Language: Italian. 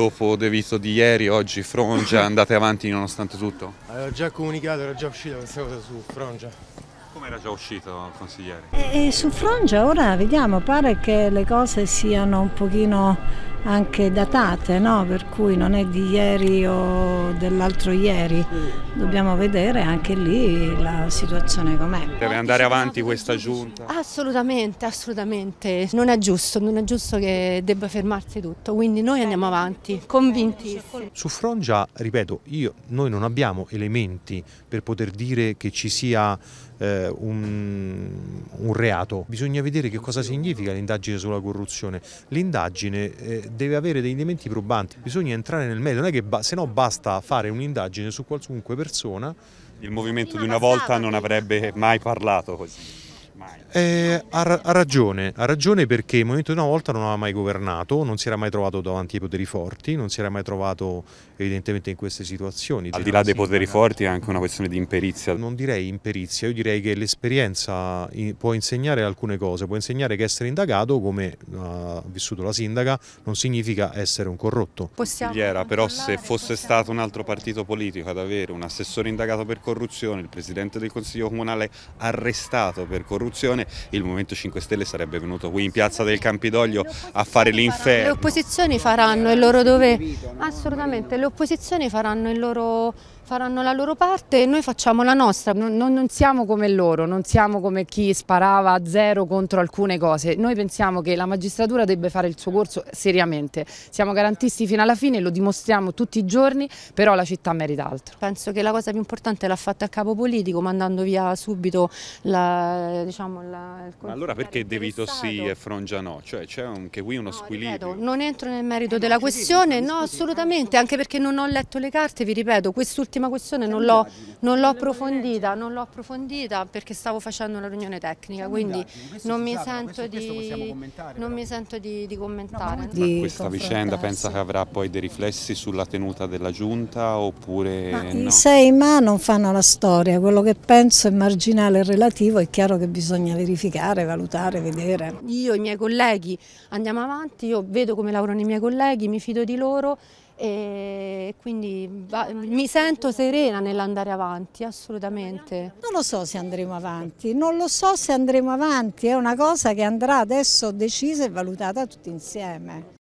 dopo De Vito di ieri, oggi Frongia, andate avanti nonostante tutto? Avevo già comunicato, era già uscita questa cosa su Frongia. Come era già uscito, consigliere? E, eh, e eh, su Frongia ora vediamo, pare che le cose siano un pochino anche datate, no? per cui non è di ieri o dell'altro ieri, dobbiamo vedere anche lì la situazione com'è. Deve andare avanti questa giunta? Assolutamente, assolutamente, non è giusto, non è giusto che debba fermarsi tutto, quindi noi andiamo avanti, convinti. Su Frongia, ripeto, io, noi non abbiamo elementi per poter dire che ci sia eh, un, un, reato, bisogna vedere che cosa significa l'indagine sulla corruzione. L'indagine eh, deve avere dei elementi probanti, bisogna entrare nel merito, non è che ba se no basta fare un'indagine su qualunque persona. Il movimento di una volta non avrebbe mai parlato così. Eh, ha, ha, ragione, ha ragione perché il Movimento di una volta non aveva mai governato, non si era mai trovato davanti ai poteri forti, non si era mai trovato evidentemente in queste situazioni. Al di là dei poteri forti è anche una questione di imperizia. Non direi imperizia, io direi che l'esperienza può insegnare alcune cose, può insegnare che essere indagato, come ha vissuto la sindaca, non significa essere un corrotto. Possiamo però se fosse possiamo... stato un altro partito politico ad avere un assessore indagato per corruzione, il presidente del Consiglio Comunale arrestato per corruzione, Costituzione, il Movimento 5 Stelle sarebbe venuto qui in piazza del Campidoglio a fare l'inferno. Le opposizioni faranno il loro dovere, assolutamente, le opposizioni faranno il loro faranno la loro parte e noi facciamo la nostra. Non, non, non, siamo come loro, non siamo come chi sparava a zero contro alcune cose. Noi pensiamo che la magistratura debba fare il suo corso seriamente. Siamo garantisti fino alla fine, lo dimostriamo tutti i giorni, però la città merita altro. Penso che la cosa più importante l'ha fatta il capo politico, mandando via subito la, diciamo, diciamo, la, il Ma allora perché Devito sì e Frongia no? Cioè c'è anche qui uno no, squilibrio. Ripeto, non entro nel merito eh, della questione, no assolutamente, anche perché non ho letto le carte, vi ripeto, quest'ultima questione non l'ho, approfondita, non l'ho approfondita perché stavo facendo una riunione tecnica, quindi non mi, sento di, non mi sento di, di commentare. No, ma questa vicenda pensa che avrà poi dei riflessi sulla tenuta della Giunta oppure ma no? I sei ma non fanno la storia, quello che penso è marginale e relativo, è chiaro che bisogna bisogna verificare, valutare, vedere. Io e i miei colleghi andiamo avanti, io vedo come lavorano i miei colleghi, mi fido di loro e quindi va, mi sento serena nell'andare avanti, assolutamente. Non lo so se andremo avanti, non lo so se andremo avanti, è una cosa che andrà adesso decisa e valutata tutti insieme.